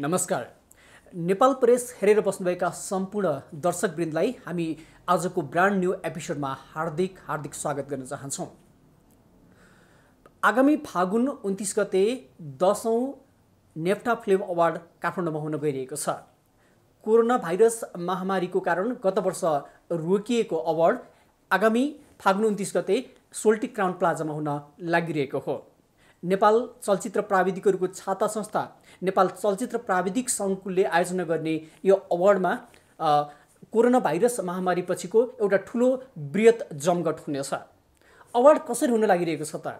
नमस्कार नेपाल प्रेस हेरेर बस्नुभएका सम्पूर्ण दर्शकवृन्दलाई हामी आजको ब्रान्ड न्यू एपिसोडमा हार्दिक हार्दिक स्वागत गर्न चाहन्छौँ आगामी फागुन उन्तिस गते दसौँ नेफ्टा फिल्म अवार्ड काठमाडौँमा हुन गइरहेको छ कोरोना भाइरस महामारीको कारण गत वर्ष रोकिएको अवार्ड आगामी फागुन उन्तिस गते सोल्टी क्राउन प्लाजामा हुन लागिरहेको हो नेपाल चलचित्र प्राविधिकहरूको छाता संस्था नेपाल चलचित्र प्राविधिक सङ्कुलले आयोजना गर्ने यो अवार्डमा कोरोना भाइरस महामारीपछिको एउटा ठुलो वृहत जमघट हुनेछ अवार्ड कसरी हुन लागिरहेको छ त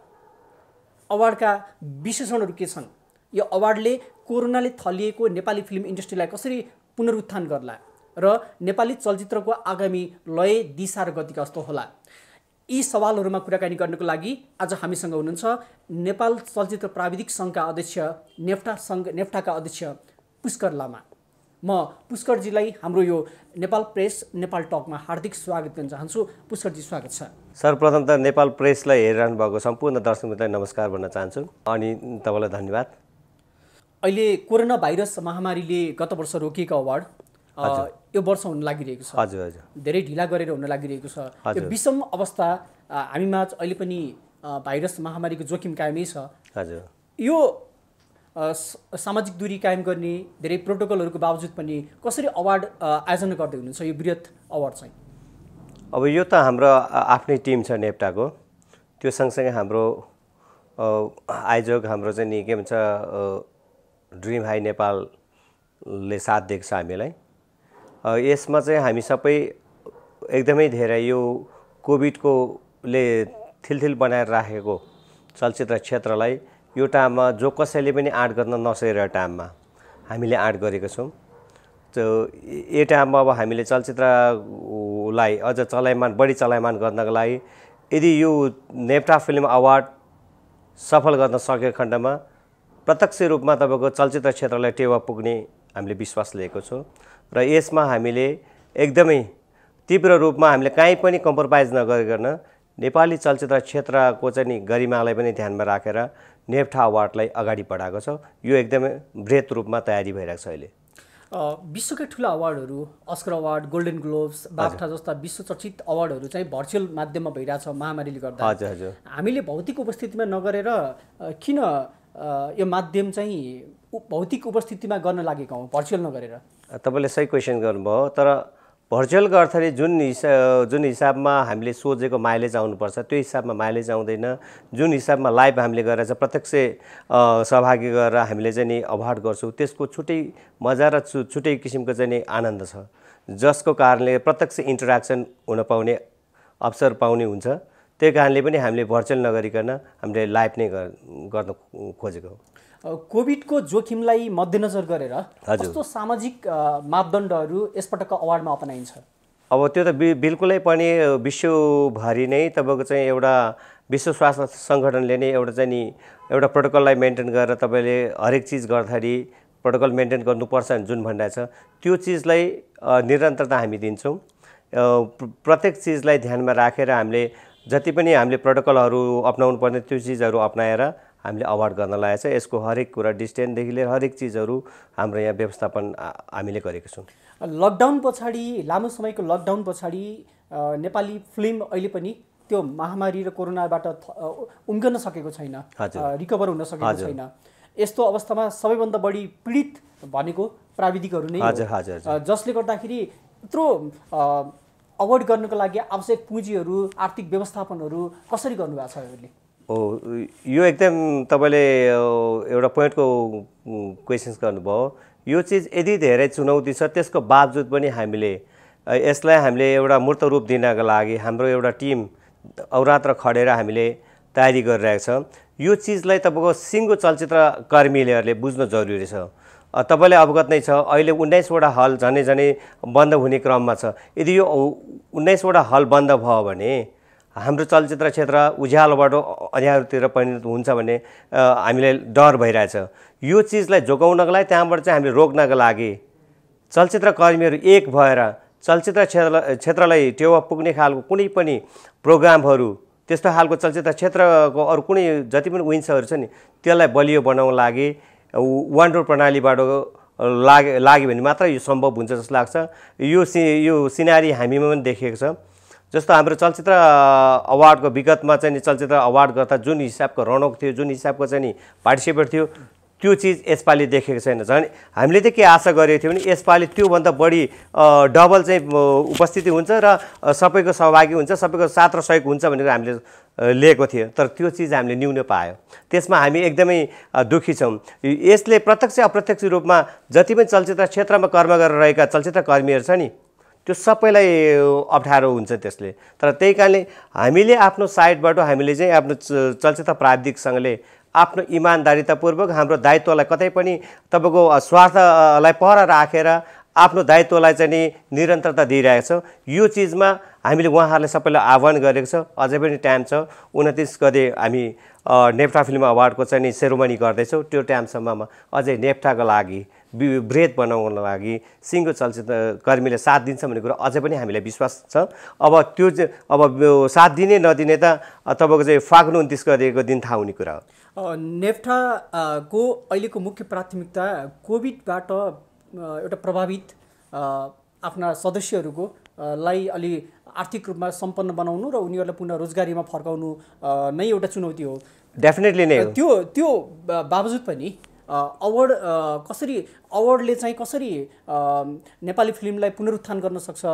अवार्डका विशेषणहरू के छन् यो अवार्डले कोरोनाले थलिएको नेपाली फिल्म इन्डस्ट्रीलाई कसरी पुनरुत्थान गर्ला र नेपाली चलचित्रको आगामी लय दिशा र गति कस्तो होला यी सवालहरूमा कुराकानी गर्नको लागि आज हामीसँग हुनुहुन्छ नेपाल चलचित्र प्राविधिक सङ्घका अध्यक्ष नेफ्टा सङ्घ नेफ्टाका अध्यक्ष पुष्कर लामा म पुष्करजीलाई हाम्रो यो नेपाल प्रेस नेपाल टकमा हार्दिक स्वागत गर्न चाहन्छु पुष्करजी स्वागत छ सर्वप्रथम त नेपाल प्रेसलाई हेरिरहनु भएको सम्पूर्ण दर्शक नमस्कार भन्न चाहन्छु अनि तपाईँलाई धन्यवाद अहिले कोरोना भाइरस महामारीले गत वर्ष रोकिएको अवार्ड यो वर्ष हुन लागिरहेको छ हजुर हजुर धेरै ढिला गरेर हुन लागिरहेको छ यो विषम अवस्था हामीमा अहिले पनि भाइरस महामारीको जोखिम कायमै छ हजुर यो सामाजिक दूरी कायम गर्ने धेरै प्रोटोकलहरूको बावजुद पनि कसरी अवार्ड आयोजना गर्दै हुनुहुन्छ यो वृहत अवार्ड चाहिँ अब यो त हाम्रो आफ्नै टिम छ नेप्टाको त्यो सँगसँगै हाम्रो आयोजक हाम्रो चाहिँ नि के भन्छ ड्रिम हाई नेपालले साथ दिएको छ हामीलाई यसमा चाहिँ हामी सबै एकदमै धेरै यो कोभिडकोले थिलथिल बनाएर राखेको चलचित्र क्षेत्रलाई यो टाइममा जो कसैले पनि आँट गर्न नसकेर टाइममा हामीले आँट गरेको छौँ त्यो यो टाइममा अब हामीले चलचित्रलाई अझ चलायमान बढी चलायमान गर्नको लागि यदि यो नेप्टा फिल्म अवार्ड सफल गर्न सकेको खण्डमा प्रत्यक्ष रूपमा तपाईँको चलचित्र क्षेत्रलाई टेवा पुग्ने हामीले विश्वास लिएको छौँ र यसमा हामीले एकदमै तीव्र रूपमा हामीले काहीँ पनि कम्प्रोमाइज नगरिकन नेपाली चलचित्र क्षेत्रको चाहिँ नि गरिमालाई पनि ध्यानमा राखेर रा, नेप्ठा अवार्डलाई अगाडि बढाएको छ यो एकदमै वृहत रूपमा तयारी भइरहेको छ अहिले विश्वकै ठुला अवार्डहरू Oscar award Golden Globes BAFTA जस्ता विश्व चर्चित अवार्डहरू चाहिँ भर्चुअल माध्यममा छ महामारीले गर्दा हजुर हजुर हामीले भौतिक उपस्थितिमा नगरेर किन यो माध्यम चाहिँ भौतिक उपस्थितिमा गर्न लागेका हौँ भर्चुअल नगरेर तपाईँले सही क्वेसन गर्नुभयो तर भर्चुअल गर्दाखेरि जुन हिसा जुन हिसाबमा हामीले सोचेको माइलेज आउनुपर्छ त्यो हिसाबमा माइलेज आउँदैन जुन हिसाबमा लाइभ हामीले गरेर चाहिँ प्रत्यक्ष सहभागी गरेर हामीले चाहिँ नि अभार्ड गर्छौँ त्यसको छुट्टै मजा र छु छुट्टै किसिमको चाहिँ नि आनन्द छ जसको कारणले प्रत्यक्ष इन्टरेक्सन हुन पाउने अवसर पाउने हुन्छ त्यही कारणले पनि हामीले भर्चुअल नगरिकन हामीले लाइभ नै गर्न खोजेको कोभिडको जोखिमलाई मध्यनजर गरेर कस्तो सामाजिक मापदण्डहरू यसपटकको अवार्डमा अपनाइन्छ अब त्यो त बि बिल्कुलै पनि विश्वभरि नै तपाईँको चाहिँ एउटा विश्व स्वास्थ्य सङ्गठनले नै एउटा चाहिँ नि एउटा प्रोटोकललाई मेन्टेन गरेर तपाईँले हरेक चिज गर्दाखेरि प्रोटोकल मेन्टेन गर्नुपर्छ जुन छ त्यो चिजलाई निरन्तरता हामी दिन्छौँ प्रत्येक चिजलाई ध्यानमा राखेर हामीले जति पनि हामीले प्रोटोकलहरू अप्नाउनु पर्ने त्यो चिजहरू अप्नाएर हामीले अवार्ड गर्न छ यसको हरेक कुरा डिस्टेन्सदेखि लिएर हरेक चिजहरू हाम्रो यहाँ व्यवस्थापन हामीले गरेको छौँ लकडाउन पछाडि लामो समयको लकडाउन पछाडि नेपाली फिल्म अहिले पनि त्यो महामारी र कोरोनाबाट उम्कन सकेको छैन रिकभर हुन सकेको छैन यस्तो अवस्थामा सबैभन्दा बढी पीडित भनेको प्राविधिकहरू नै हजुर जसले गर्दाखेरि यत्रो अवार्ड गर्नको लागि आवश्यक पुँजीहरू आर्थिक व्यवस्थापनहरू कसरी गर्नुभएको छ यो एकदम तपाईँले एउटा पोइन्टको क्वेसन्स गर्नुभयो यो चिज यदि धेरै चुनौती छ त्यसको बावजुद पनि हामीले यसलाई हामीले एउटा मूर्त रूप दिनका लागि हाम्रो एउटा टिम औरात्र खडेर हामीले तयारी गरिरहेको छ यो चिजलाई तपाईँको सिङ्गो चलचित्र कर्मीहरूले बुझ्नु जरुरी छ तपाईँलाई अवगत नै छ अहिले उन्नाइसवटा हल झनै झनै बन्द हुने क्रममा छ यदि यो उन्नाइसवटा हल बन्द भयो भने हाम्रो चलचित्र क्षेत्र उज्यालोबाट अँध्यारोतिर परिणत हुन्छ भन्ने हामीलाई डर भइरहेछ यो चिजलाई जोगाउनको लागि त्यहाँबाट चाहिँ हामीले रोक्नको लागि चलचित्रकर्मीहरू एक भएर चलचित्र क्षेत्र क्षेत्रलाई टेवा पुग्ने खालको कुनै पनि प्रोग्रामहरू त्यस्तो खालको चलचित्र क्षेत्रको अरू कुनै जति पनि विन्सहरू छ नि त्यसलाई बलियो बनाउन लागि वान रोड प्रणालीबाट लागे लाग्यो भने मात्र यो सम्भव हुन्छ जस्तो लाग्छ यो सि यो सिनारी हामीमा पनि देखिएको छ जस्तो हाम्रो चलचित्र अवार्डको विगतमा चाहिँ नि चलचित्र अवार्ड गर्दा जुन हिसाबको रौनक थियो जुन हिसाबको चाहिँ नि पार्टिसिपेट थियो त्यो चिज यसपालि देखेको छैन झन् हामीले चाहिँ के आशा गरेको थियौँ भने यसपालि त्योभन्दा बढी डबल चाहिँ उपस्थिति हुन्छ र सबैको सहभागी हुन्छ सबैको साथ र सहयोग हुन्छ भनेर हामीले लिएको थियो तर त्यो चिज हामीले न्यून पायो त्यसमा हामी एकदमै दुःखी छौँ यसले प्रत्यक्ष अप्रत्यक्ष रूपमा जति पनि चलचित्र क्षेत्रमा कर्म गरेर रहेका चलचित्र कर्मीहरू छ नि त्यो सबैलाई अप्ठ्यारो हुन्छ त्यसले तर त्यही कारणले हामीले आफ्नो साइडबाट हामीले चाहिँ आफ्नो चलचित्र प्राविधिकसँगले आफ्नो इमान्दारितापूर्वक हाम्रो दायित्वलाई कतै पनि तपाईँको स्वार्थलाई पर राखेर आफ्नो दायित्वलाई चाहिँ नि निरन्तरता दिइरहेको छौँ यो चिजमा हामीले उहाँहरूलाई सबैलाई आह्वान गरेको छ अझै पनि टाइम छ उन्तिस गते हामी नेप्टा फिल्म अवार्डको चाहिँ नि सेरोमनी गर्दैछौँ त्यो टाइमसम्ममा अझै नेप्टाको लागि वृहत बनाउनको लागि सिङ्गो चलचित्र कर्मीले साथ दिन्छ भन्ने कुरा अझै पनि हामीलाई विश्वास छ अब त्यो अब साथ दिने नदिने त तपाईँको चाहिँ फाग्नु उन्तिस गरिएको दिन थाहा हुने कुरा हो नेप्ठाको अहिलेको मुख्य प्राथमिकता कोभिडबाट एउटा प्रभावित आफ्ना सदस्यहरूको लाई अलि आर्थिक रूपमा सम्पन्न बनाउनु र उनीहरूलाई पुनः रोजगारीमा फर्काउनु नै एउटा चुनौती हो डेफिनेटली नै त्यो त्यो बावजुद पनि अवार्ड कसरी अवार्डले चाहिँ कसरी नेपाली फिल्मलाई पुनरुत्थान गर्न सक्छ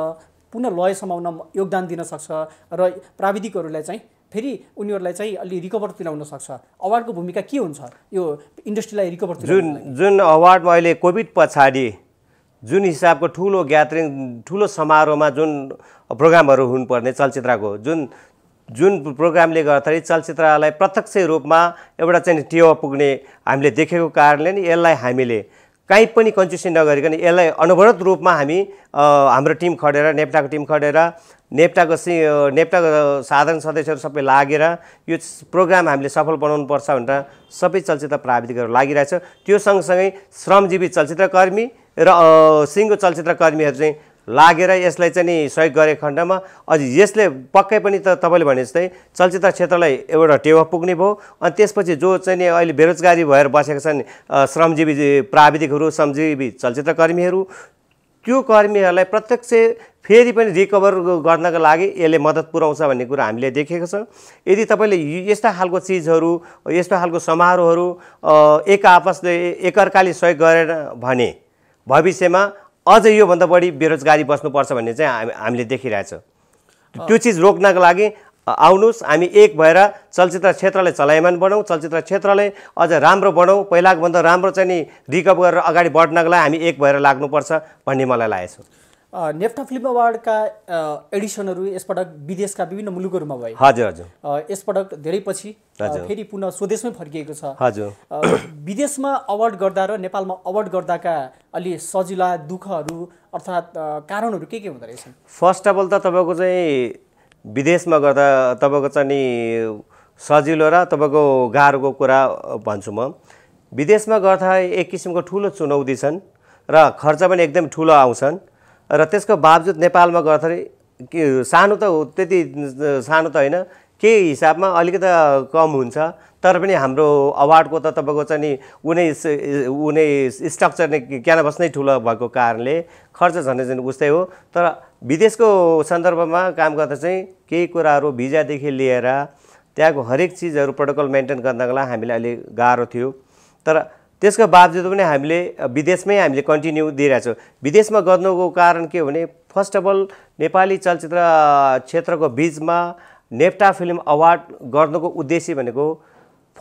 पुनः लय समाउन योगदान दिन सक्छ र प्राविधिकहरूलाई चाहिँ फेरि उनीहरूलाई चाहिँ अलि रिकभर दिलाउन सक्छ अवार्डको भूमिका के हुन्छ यो इन्डस्ट्रीलाई रिकभर जुन जुन अवार्डमा अहिले कोभिड पछाडि जुन हिसाबको ठुलो ग्यादरिङ ठुलो समारोहमा जुन प्रोग्रामहरू हुनुपर्ने चलचित्रको जुन जुन प्रोग्रामले गर्दाखेरि चलचित्रलाई प्रत्यक्ष रूपमा एउटा चाहिँ टेवा पुग्ने हामीले देखेको कारणले नि यसलाई हामीले काहीँ पनि कन्जुसी नगरिकन यसलाई अनवरत रूपमा हामी हाम्रो टिम खडेर नेप्टाको टिम खडेर नेप्टाको सि नेप्टाको साधारण सदस्यहरू सबै लागेर यो प्रोग्राम हामीले सफल बनाउनुपर्छ भनेर सबै चलचित्र प्राविधिकहरू लागिरहेछ त्यो सँगसँगै श्रमजीवी चलचित्रकर्मी र सिङ्गो चलचित्रकर्मीहरू चाहिँ लागेर यसलाई चाहिँ नि सहयोग गरेको खण्डमा अझ यसले पक्कै पनि त तपाईँले भने जस्तै चलचित्र क्षेत्रलाई एउटा टेवा पुग्ने भयो अनि त्यसपछि जो चाहिँ नि अहिले बेरोजगारी भएर बसेका छन् श्रमजीवी प्राविधिकहरू श्रमजीवी चलचित्रकर्मीहरू त्यो कर्मीहरूलाई प्रत्यक्ष फेरि पनि रिकभर गर्नको लागि यसले मद्दत पुऱ्याउँछ भन्ने कुरा हामीले देखेको छ यदि तपाईँले यस्ता खालको चिजहरू यस्तो खालको समारोहहरू एक आपसले एकअर्काले सहयोग गरेन भने भविष्यमा अझ योभन्दा बढी बेरोजगारी बस्नुपर्छ भन्ने चाहिँ हामी हामीले देखिरहेछौँ त्यो चिज रोक्नको लागि आउनुहोस् हामी एक भएर चलचित्र क्षेत्रलाई चलायमान बनाउँ चलचित्र क्षेत्रलाई अझ राम्रो बनाउँ पहिलाको भन्दा राम्रो चाहिँ नि रिकभ गरेर अगाडि बढ्नको लागि हामी एक भएर लाग्नुपर्छ भन्ने मलाई लागेको छ नेफ्टा फिल्म अवार्डका एडिसनहरू यसपटक विदेशका विभिन्न मुलुकहरूमा भए हजुर हजुर यसपटक धेरै पछि फेरि पुनः स्वदेशमै फर्किएको छ हजुर विदेशमा अवार्ड गर्दा र नेपालमा अवार्ड गर्दाका अलि सजिला दुःखहरू अर्थात् कारणहरू के के हुँदो रहेछन् फर्स्ट अफ अल त तपाईँको चाहिँ विदेशमा गर्दा तपाईँको चाहिँ नि सजिलो र तपाईँको गाह्रोको कुरा भन्छु म विदेशमा गर्दा एक किसिमको ठुलो चुनौती छन् र खर्च पनि एकदम ठुलो आउँछन् र त्यसको बावजुद नेपालमा गर्दाखेरि के सानो त त्यति सानो त होइन केही हिसाबमा अलिकति कम हुन्छ तर पनि हाम्रो अवार्डको त तपाईँको चाहिँ नि उनी उनी स्ट्रक्चर नै क्यानभस नै ठुलो भएको कारणले खर्च झन् झन् उस्तै हो तर विदेशको सन्दर्भमा काम गर्दा चाहिँ केही कुराहरू भिजादेखि लिएर त्यहाँको हरेक चिजहरू प्रोटोकल मेन्टेन गर्नको लागि हामीलाई अलिक गाह्रो थियो तर त्यसको बावजुद पनि हामीले विदेशमै हामीले कन्टिन्यू दिइरहेछौँ विदेशमा गर्नुको कारण के हो भने फर्स्ट अफ अल नेपाली चलचित्र क्षेत्रको बिचमा नेप्टा फिल्म अवार्ड गर्नुको उद्देश्य भनेको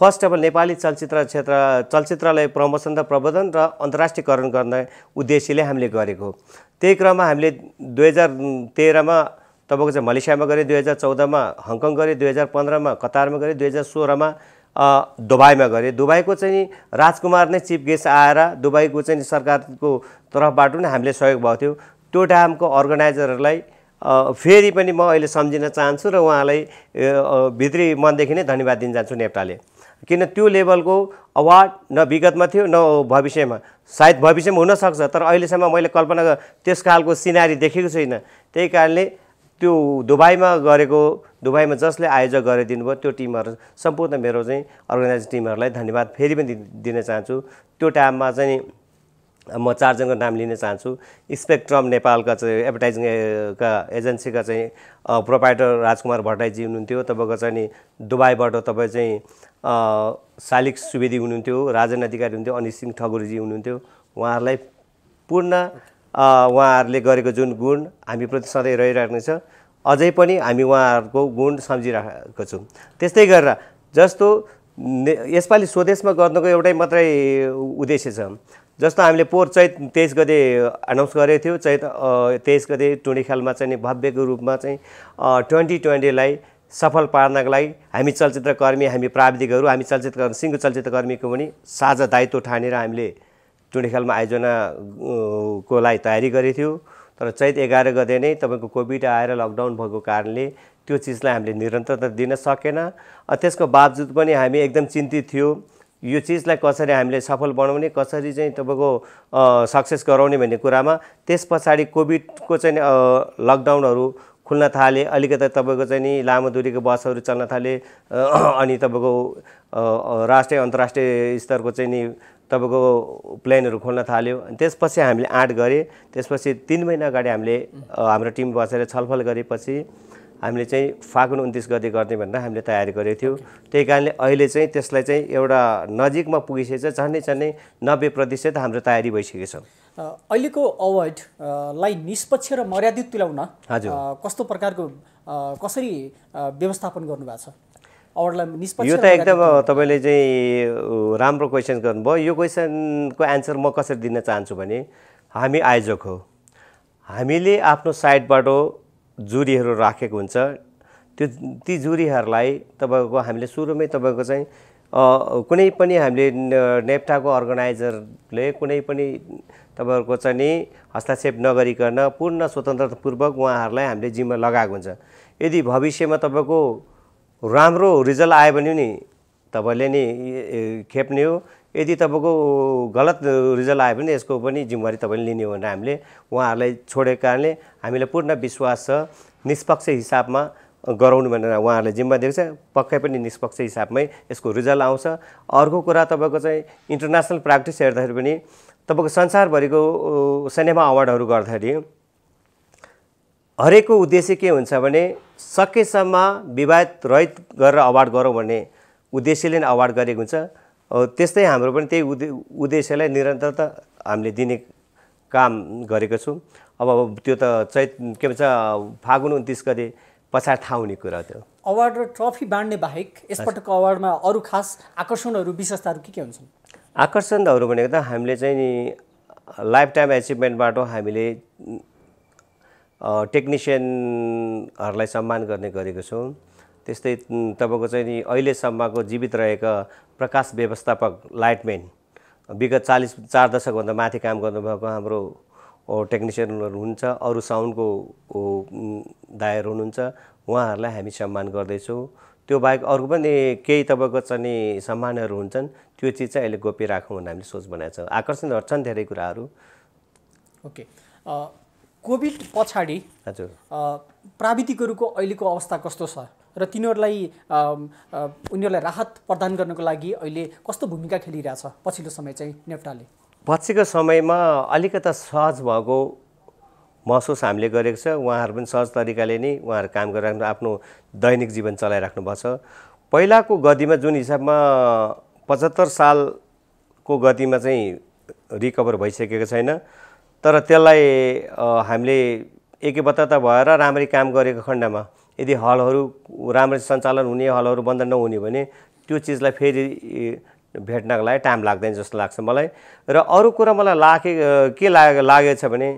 फर्स्ट अफ अल नेपाली चलचित्र क्षेत्र चलचित्रलाई प्रमोसन र प्रबोधन र अन्तर्राष्ट्रियकरण गर्ने उद्देश्यले हामीले गरेको त्यही क्रममा हामीले दुई हजार तेह्रमा तपाईँको चाहिँ मलेसियामा गऱ्यो दुई हजार चौधमा हङकङ गऱ्यो दुई हजार पन्ध्रमा कतारमा गऱ्यो दुई हजार सोह्रमा दुबईमा गरे दुबईको चाहिँ राजकुमार नै चिफ गेस्ट आएर दुबईको चाहिँ सरकारको तर्फबाट नै हामीले सहयोग भएको थियो त्यो डामको अर्गनाइजरहरूलाई फेरि पनि म अहिले सम्झिन चाहन्छु र उहाँलाई भित्री मनदेखि नै धन्यवाद दिन चाहन्छु नेपालले किन त्यो लेभलको अवार्ड न विगतमा थियो न भविष्यमा सायद भविष्यमा हुनसक्छ तर अहिलेसम्म मैले कल्पना त्यस खालको सिनारी देखेको छुइनँ त्यही कारणले त्यो दुबईमा गरेको दुबईमा जसले आयोजक गरिदिनु भयो त्यो टिमहरू सम्पूर्ण मेरो चाहिँ अर्गनाइज टिमहरूलाई धन्यवाद फेरि पनि दिन चाहन्छु त्यो टाइममा चाहिँ म चारजनाको नाम लिन चाहन्छु स्पेक्ट्रम नेपालका चाहिँ एडभर्टाइजिङका एजेन्सीका चाहिँ प्रोपाइटर राजकुमार भट्टराईजी हुनुहुन्थ्यो तपाईँको चाहिँ दुबईबाट तपाईँ चाहिँ शालिक सुवेदी हुनुहुन्थ्यो राजन अधिकारी हुनुहुन्थ्यो अनित सिंह ठगुरजी हुनुहुन्थ्यो उहाँहरूलाई पूर्ण उहाँहरूले गरेको जुन गुण हामीप्रति सधैँ रहिरहनेछ अझै पनि हामी उहाँहरूको गुण सम्झिरहेको छौँ त्यस्तै गरेर जस्तो यसपालि स्वदेशमा गर्नुको एउटै मात्रै उद्देश्य छ जस्तो हामीले पोहोर चैत तेइस गते एनाउन्स गरेको थियो चैत तेइस गते टुँडीखालमा चाहिँ भव्यको रूपमा चाहिँ ट्वेन्टी ट्वेन्टीलाई सफल पार्नको लागि हामी चलचित्रकर्मी हामी प्राविधिकहरू हामी चलचित्र सिङ्गो चलचित्रकर्मीको पनि साझा दायित्व ठानेर हामीले टुँडे आयोजना को लागि तयारी गरेको थियो तर चैत एघार गते नै तपाईँको कोभिड आएर लकडाउन भएको कारणले त्यो चिजलाई हामीले निरन्तरता दिन सकेन त्यसको बावजुद पनि हामी एकदम चिन्तित थियो यो चिजलाई कसरी हामीले सफल बनाउने कसरी चाहिँ तपाईँको सक्सेस गराउने भन्ने कुरामा त्यस पछाडि कोभिडको चाहिँ लकडाउनहरू खुल्न थाले अलिकति तपाईँको चाहिँ नि लामो दुरीको बसहरू चल्न थाले अनि तपाईँको राष्ट्रिय अन्तर्राष्ट्रिय स्तरको चाहिँ नि तपाईँको प्लेनहरू खोल्न थाल्यो अनि त्यसपछि हामीले आँट गरेँ त्यसपछि तिन महिना अगाडि हामीले हाम्रो टिम बसेर छलफल गरेपछि हामीले चाहिँ फागुन उन्तिस गति गर्ने भनेर हामीले तयारी गरेको थियौँ त्यही कारणले अहिले चाहिँ त्यसलाई चाहिँ एउटा नजिकमा पुगिसकेछ झन्डै झन्डै नब्बे प्रतिशत हाम्रो तयारी भइसकेको छ अहिलेको अवार्डलाई निष्पक्ष र मर्यादित तुल्याउन हजुर कस्तो प्रकारको कसरी व्यवस्थापन गर्नुभएको छ निष्पक्ष यो त एकदम तपाईँले चाहिँ राम्रो क्वेसन गर्नुभयो यो क्वेसनको एन्सर म कसरी दिन चाहन्छु भने हामी आयोजक हो हामीले आफ्नो साइडबाट जुरीहरू राखेको हुन्छ त्यो ती जुरीहरूलाई तपाईँको हामीले सुरुमै तपाईँको चाहिँ कुनै पनि हामीले नेप्टाको अर्गनाइजरले कुनै पनि तपाईँहरूको चाहिँ नि हस्तक्षेप नगरिकन पूर्ण स्वतन्त्रतापूर्वक उहाँहरूलाई हामीले जिम्मा लगाएको हुन्छ यदि भविष्यमा तपाईँको राम्रो रिजल्ट आयो भने नि तपाईँले नि खेप्ने हो यदि तपाईँको गलत रिजल्ट आयो भने यसको पनि जिम्मेवारी तपाईँले लिने हो भने हामीले उहाँहरूलाई छोडेको कारणले हामीलाई पूर्ण विश्वास छ निष्पक्ष हिसाबमा गराउनु भनेर उहाँहरूले जिम्मा दिएको छ पक्कै पनि निष्पक्ष हिसाबमै यसको रिजल्ट आउँछ अर्को कुरा तपाईँको चाहिँ इन्टरनेसनल प्र्याक्टिस हेर्दाखेरि पनि तपाईँको संसारभरिको सिनेमा अवार्डहरू गर्दाखेरि हरेकको उद्देश्य के हुन्छ भने सकेसम्म विवाद रहित गरेर अवार्ड गरौँ भन्ने उद्देश्यले नै अवार्ड गरेको हुन्छ त्यस्तै हाम्रो पनि त्यही उद्दे उद्देश्यलाई निरन्तरता हामीले दिने काम गरेको छौँ अब त्यो त चैत के भन्छ फागुन उन्तिस गते पछाडि थाहा हुने कुरा त्यो अवार्ड र ट्रफी बाँड्ने बाहेक यसपटकको अवार्डमा अरू खास आकर्षणहरू विशेषताहरू के के हुन्छन् आकर्षणहरू भनेको त हामीले चाहिँ नि लाइफ टाइम एचिभमेन्टबाट हामीले टेक्निसियनहरूलाई सम्मान गर्ने गरेको छौँ त्यस्तै तपाईँको चाहिँ नि अहिलेसम्मको जीवित रहेका प्रकाश व्यवस्थापक लाइटमेन विगत चालिस चार दशकभन्दा माथि काम गर्नुभएको हाम्रो टेक्निसियनहरू हुन्छ अरू साउन्डको दायर हुनुहुन्छ उहाँहरूलाई हामी सम्मान गर्दैछौँ त्यो बाहेक अरू पनि केही तपाईँको चाहिँ सम्मानहरू हुन्छन् त्यो चिज चाहिँ अहिले गोपी राखौँ भन्ने हामीले सोच बनाएको छौँ आकर्षणहरू छन् धेरै कुराहरू ओके okay. कोभिड पछाडि हजुर प्राविधिकहरूको अहिलेको अवस्था कस्तो छ र तिनीहरूलाई उनीहरूलाई राहत प्रदान गर्नको लागि अहिले कस्तो भूमिका खेलिरहेछ पछिल्लो समय चाहिँ नेप्टाले पछिको समयमा अलिकता सहज भएको महसुस हामीले गरेको छ उहाँहरू पनि सहज तरिकाले नै उहाँहरू काम गरिराख्नु आफ्नो दैनिक जीवन भएको चलाइराख्नु छ पहिलाको गतिमा जुन हिसाबमा पचहत्तर सालको गतिमा चाहिँ रिकभर भइसकेको छैन तर त्यसलाई हामीले एकबद्धता भएर राम्ररी काम गरेको खण्डमा यदि हलहरू राम्ररी सञ्चालन हुने हलहरू बन्द नहुने भने त्यो चिजलाई फेरि भेट्नको लागि टाइम लाग्दैन जस्तो लाग्छ मलाई र अरू कुरा मलाई लागे के लागेको लागेछ भने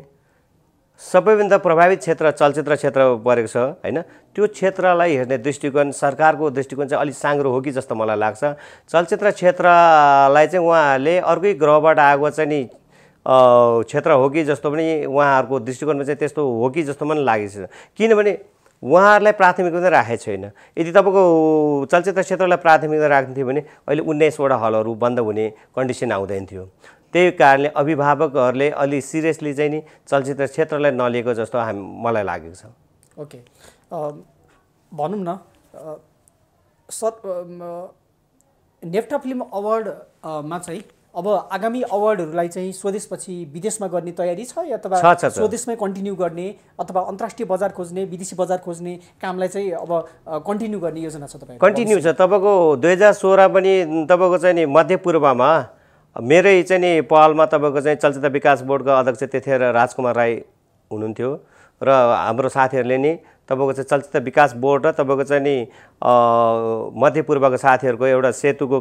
सबैभन्दा प्रभावित क्षेत्र चलचित्र क्षेत्र परेको छ होइन त्यो क्षेत्रलाई हेर्ने दृष्टिकोण सरकारको दृष्टिकोण चाहिँ अलिक साङ्ग्रो हो कि जस्तो मलाई लाग्छ चलचित्र क्षेत्रलाई चाहिँ उहाँहरूले अर्कै ग्रहबाट आएको चाहिँ नि क्षेत्र हो कि जस्तो पनि उहाँहरूको दृष्टिकोणमा चाहिँ त्यस्तो हो कि जस्तो पनि लागेको छ किनभने उहाँहरूलाई प्राथमिकता नै राखेको छैन यदि तपाईँको चलचित्र क्षेत्रलाई प्राथमिकता राख्थ्यो भने अहिले उन्नाइसवटा हलहरू बन्द हुने कन्डिसन आउँदैन थियो त्यही कारणले अभिभावकहरूले अलि सिरियसली चाहिँ नि चलचित्र क्षेत्रलाई नलिएको जस्तो हाम मलाई लागेको छ ओके भनौँ न सत नेप्टा फिल्म अवार्डमा चाहिँ अब आगामी अवार्डहरूलाई चाहिँ स्वदेशपछि विदेशमा गर्ने तयारी छ या अथवा स्वदेशमै कन्टिन्यू गर्ने अथवा अन्तर्राष्ट्रिय बजार खोज्ने विदेशी बजार खोज्ने कामलाई चाहिँ अब कन्टिन्यू गर्ने योजना छ तपाईँ कन्टिन्यू छ तपाईँको दुई हजार सोह्र पनि तपाईँको चाहिँ नि मध्यपूर्वमा मेरै चाहिँ नि पहलमा तपाईँको चाहिँ चलचित्र विकास बोर्डको अध्यक्ष त्यतिखेर राजकुमार राई हुनुहुन्थ्यो र हाम्रो साथीहरूले नि तपाईँको चाहिँ चलचित्र विकास बोर्ड र तपाईँको चाहिँ नि मध्यपूर्वको साथीहरूको एउटा सेतुको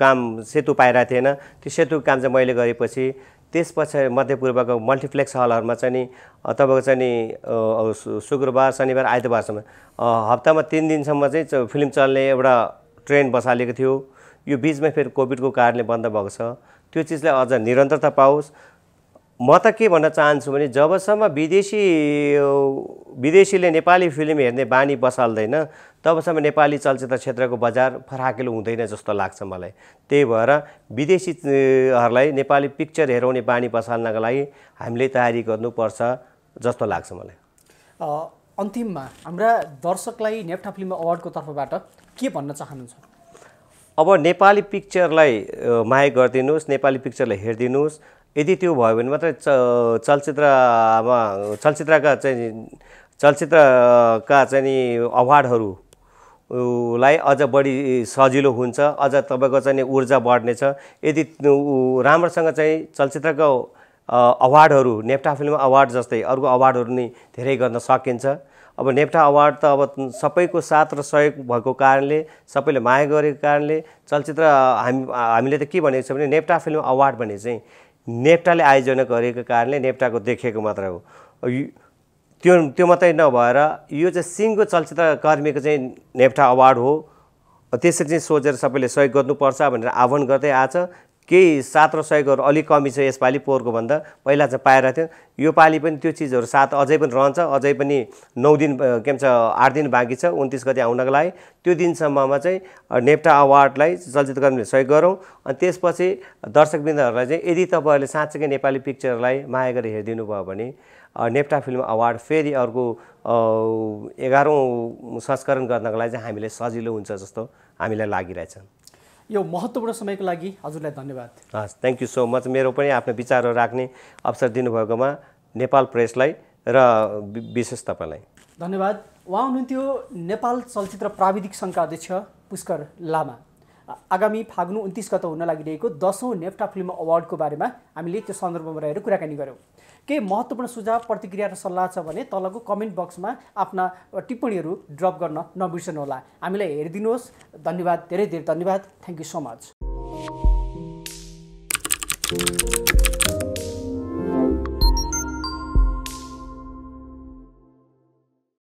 काम सेतु पाइरहेको थिएन त्यो सेतुको काम चाहिँ मैले गरेपछि त्यस पछाडि मध्यपूर्वको मल्टिप्लेक्स हलहरूमा चाहिँ नि तपाईँको चाहिँ नि शुक्रबार शनिबार आइतबारसम्म हप्तामा तिन दिनसम्म चाहिँ फिल्म चल्ने एउटा ट्रेन बसालेको थियो यो बिचमा फेरि कोभिडको कारणले बन्द भएको छ त्यो चिजलाई अझ निरन्तरता पाओस् म त के भन्न चाहन्छु भने जबसम्म विदेशी विदेशीले नेपाली फिल्म हेर्ने बानी बसाल्दैन तबसम्म नेपाली चलचित्र क्षेत्रको बजार फराकिलो हुँदैन जस्तो लाग्छ मलाई त्यही भएर विदेशीहरूलाई नेपाली पिक्चर हेराउने बानी बसाल्नको लागि हामीले तयारी गर्नुपर्छ जस्तो लाग्छ मलाई अन्तिममा हाम्रा दर्शकलाई नेप्टा फिल्म अवार्डको तर्फबाट के भन्न चाहनुहुन्छ अब नेपाली पिक्चरलाई माया गरिदिनुहोस् नेपाली पिक्चरलाई हेरिदिनुहोस् यदि त्यो भयो भने मात्रै च अब चलचित्रका चाहिँ चलचित्रका चाहिँ नि अवार्डहरू लाई अझ बढी सजिलो हुन्छ अझ तपाईँको चाहिँ ऊर्जा बढ्नेछ यदि राम्रोसँग चाहिँ चलचित्रको अवार्डहरू नेप्टा फिल्म अवार्ड जस्तै अर्को अवार्डहरू नै धेरै गर्न सकिन्छ अब नेप्टा अवार्ड त अब सबैको साथ र सहयोग भएको कारणले सबैले माया गरेको कारणले चलचित्र हामी हामीले त के भनेको छ भने नेप्टा फिल्म अवार्ड भने चाहिँ नेप्टाले आयोजना गरेको कारणले नेप्टाको देखेको मात्र हो त्यो त्यो मात्रै नभएर यो चाहिँ सिङ्गो चलचित्रकर्मीको चाहिँ नेप्टा अवार्ड हो त्यसरी चाहिँ सोचेर सबैले सहयोग गर्नुपर्छ भनेर आह्वान गर्दै आएछ केही सात र सहयोगहरू अलिक कमी छ यसपालि पोहोरको भन्दा पहिला चाहिँ पाएर थियो यो पालि पनि त्यो चिजहरू साथ अझै पनि रहन्छ अझै पनि नौ दिन के भन्छ आठ दिन बाँकी छ उन्तिस गति आउनको लागि त्यो दिनसम्ममा चाहिँ नेप्टा अवार्डलाई चलचित्र गर्ने सहयोग गरौँ अनि त्यसपछि दर्शकबिन्दहरूलाई चाहिँ यदि तपाईँहरूले साँच्चैकै नेपाली पिक्चरलाई माया गरेर हेरिदिनु भयो भने नेप्टा फिल्म अवार्ड फेरि अर्को एघारौँ संस्करण गर्नको लागि चाहिँ हामीलाई सजिलो हुन्छ जस्तो हामीलाई लागिरहेछ यो महत्त्वपूर्ण समयको लागि हजुरलाई धन्यवाद हस् थ्याङ्क यू सो मच मेरो पनि आफ्नो विचारहरू राख्ने अवसर दिनुभएकोमा नेपाल प्रेसलाई र विशेष तपाईँलाई धन्यवाद उहाँ हुनुहुन्थ्यो नेपाल चलचित्र प्राविधिक सङ्घका अध्यक्ष पुष्कर लामा आगामी फागुन उन्तिस गत हुन लागिरहेको दसौँ नेप्टा फिल्म अवार्डको बारेमा हामीले त्यो सन्दर्भमा रहेर कुराकानी गऱ्यौँ केही महत्त्वपूर्ण सुझाव प्रतिक्रिया र सल्लाह छ भने तलको कमेन्ट बक्समा आफ्ना टिप्पणीहरू ड्रप गर्न नबिर्सनुहोला हामीलाई हेरिदिनुहोस् धन्यवाद धेरै धेरै धन्यवाद थ्याङ्क यू सो मच